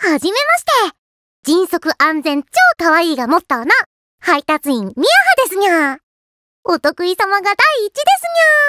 はじめまして。迅速安全超かわいいがモットーの配達員ミヤハですにゃお得意様が第一ですにゃ